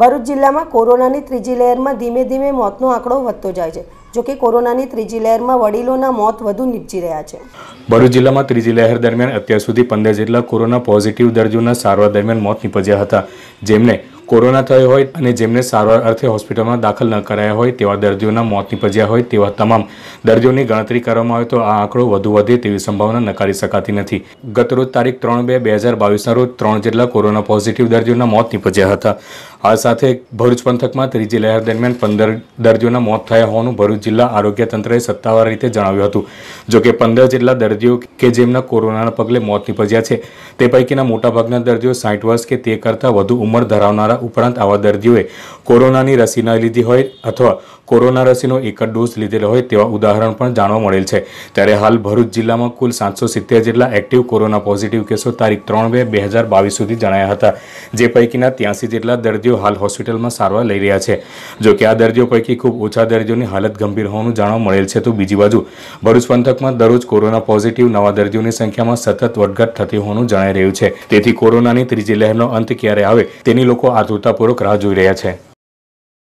ભરૂચ જિલ્લામાં કોરોનાની ત્રીજી લહેરમાં ધીમે ધીમે મોતનો આંકડો વધતો જાય છે જોકે કોરોનાની ત્રીજી લહેરમાં વડીલોના મોત વધુ નીપજી રહ્યા છે ભરૂચ જિલ્લામાં ત્રીજી લહેર દરમિયાન અત્યાર સુધી પંદર જેટલા કોરોના પોઝિટિવ દર્દીઓના સારવાર દરમિયાન મોત નીપજ્યા હતા જેમને કોરોના થયો હોય અને જેમને સારવાર અર્થે હોસ્પિટલમાં દાખલ ન કરાયા હોય તેવા દર્દીઓના મોત નીપજ્યા હોય તેવા તમામ દર્દીઓની ગણતરી કરવામાં આવે તો આ આંકડો વધુ વધે તેવી સંભાવના નકારી શકાતી નથી ગત રોજ તારીખ ત્રણ બે બે હજાર બાવીસના રોજ ત્રણ જેટલા કોરોના પોઝિટિવ દર્દીઓના મોત નીપજ્યા હતા આ સાથે ભરૂચ પંથકમાં ત્રીજી લહેર દરમિયાન પંદર દર્દીઓના મોત થયા હોવાનું ભરૂચ જિલ્લા આરોગ્ય તંત્રએ સત્તાવાર રીતે જણાવ્યું હતું જો કે પંદર જેટલા દર્દીઓ કે જેમના કોરોનાના પગલે મોત નીપજ્યા છે તે પૈકીના મોટાભાગના દર્દીઓ સાઠ વર્ષ કે તે કરતાં વધુ ઉંમર ધરાવનારા ઉપરાંત આવા દર્દીઓએ કોરોનાની રસી ન લીધી હોય અથવા કોરોના રસીનો એક જ ડોઝ લીધેલો હોય તેવા ઉદાહરણ પણ જાણવા મળેલ છે ત્યારે હાલ ભરૂચ જિલ્લામાં કુલ સાતસો સિત્તેર જેટલા એક્ટિવ કોરોના પોઝિટિવ કેસો તારીખ ત્રણ બે બે હજાર બાવીસ સુધી જણાયા હતા જે પૈકીના ત્યાંસી જેટલા દર્દીઓ દર્દીઓ હાલ હોસ્પિટલમાં સારવાર લઈ રહ્યા છે જો કે આ દર્દીઓ પૈકી ખૂબ ઓછા દર્દીઓની હાલત ગંભીર હોવાનું જાણવા મળેલ છે તો બીજી બાજુ ભરૂચ પંથકમાં દરરોજ કોરોના પોઝિટિવ નવા દર્દીઓની સંખ્યામાં સતત વધઘટ થતી હોવાનું જણાઈ રહ્યું છે તેથી કોરોનાની ત્રીજી લહેરનો અંત ક્યારે આવે તેની લોકો આતુરતાપૂર્વક રાહ જોઈ રહ્યા છે